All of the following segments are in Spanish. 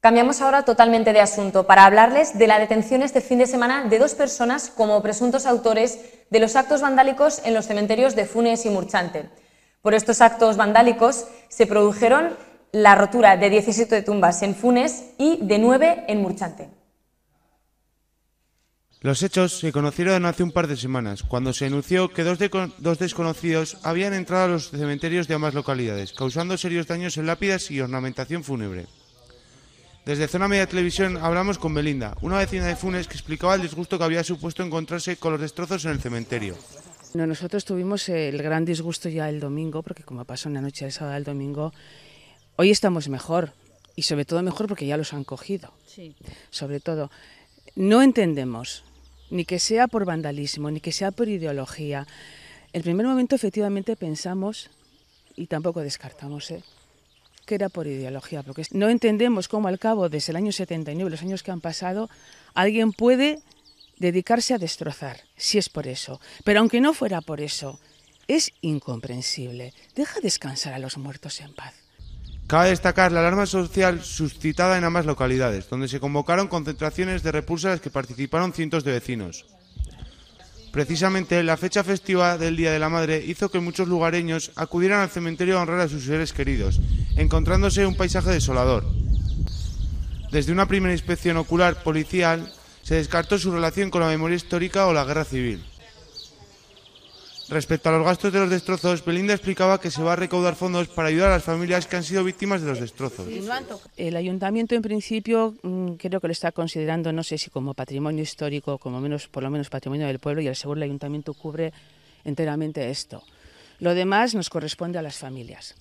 Cambiamos ahora totalmente de asunto para hablarles de la detención este fin de semana de dos personas como presuntos autores de los actos vandálicos en los cementerios de Funes y Murchante. Por estos actos vandálicos se produjeron la rotura de 17 tumbas en Funes y de 9 en Murchante. Los hechos se conocieron hace un par de semanas, cuando se anunció que dos, dos, desconocidos habían entrado a los cementerios de ambas localidades, causando serios daños en lápidas y ornamentación fúnebre. Desde Zona Media Televisión hablamos con Belinda, una vecina de Funes que explicaba el disgusto que había supuesto encontrarse con los destrozos en el cementerio. No, nosotros tuvimos el gran disgusto ya el domingo, porque como pasó una noche de sábado al domingo, hoy estamos mejor y sobre todo mejor porque ya los han cogido. Sí. Sobre todo, no entendemos ni que sea por vandalismo, ni que sea por ideología. el primer momento efectivamente pensamos y tampoco descartamos ¿eh? que era por ideología, porque no entendemos cómo al cabo, desde el año 79, los años que han pasado, alguien puede dedicarse a destrozar, si es por eso. Pero aunque no fuera por eso, es incomprensible. Deja descansar a los muertos en paz. Cabe destacar la alarma social suscitada en ambas localidades, donde se convocaron concentraciones de repulsa ...a las que participaron cientos de vecinos. Precisamente la fecha festiva del Día de la Madre hizo que muchos lugareños acudieran al cementerio a honrar a sus seres queridos encontrándose un paisaje desolador. Desde una primera inspección ocular policial se descartó su relación con la memoria histórica o la guerra civil. Respecto a los gastos de los destrozos, Belinda explicaba que se va a recaudar fondos para ayudar a las familias que han sido víctimas de los destrozos. El ayuntamiento, en principio, mm, creo que lo está considerando, no sé si como patrimonio histórico, como menos, por lo menos patrimonio del pueblo, y al seguro el ayuntamiento cubre enteramente esto. Lo demás nos corresponde a las familias.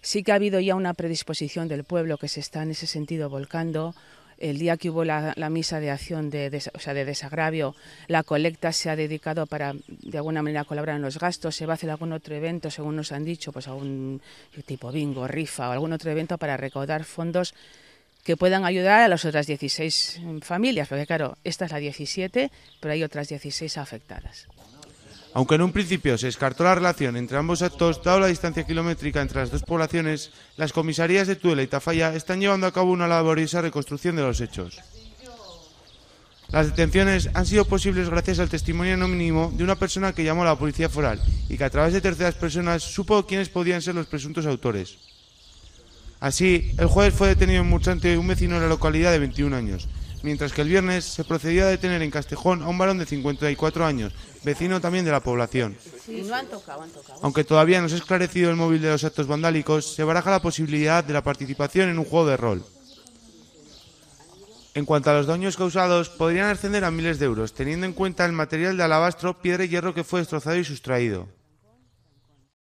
Sí que ha habido ya una predisposición del pueblo que se está en ese sentido volcando. El día que hubo la, misa de acción de, desagravio, la colecta se ha dedicado para de alguna manera colaborar en los gastos. Se va a hacer algún otro evento, según nos han dicho, pues algún tipo bingo, rifa o algún otro evento para recaudar fondos que puedan ayudar a las otras 16 mm, familias, porque claro, esta es la 17, pero hay otras 16 afectadas. Aunque en un principio se descartó la relación entre ambos actos, dado la distancia kilométrica entre las dos poblaciones, las comisarías de tuela y Tafalla están llevando a cabo una laboriosa reconstrucción de los hechos. Las detenciones han sido posibles gracias al testimonio no mínimo de una persona que llamó a la policía foral y que a través de terceras personas supo quiénes podían ser los presuntos autores. Así, el jueves fue detenido en y un vecino de la localidad de 21 años, mientras que el viernes se procedió a detener en Castejón a un varón de 54 años, vecino también de la población. Aunque todavía no se ha esclarecido el móvil de los actos vandálicos, se baraja la posibilidad de la participación en un juego de rol. En cuanto a los daños causados, podrían ascender a miles de euros, teniendo en cuenta el material de alabastro, piedra y hierro que fue destrozado y sustraído.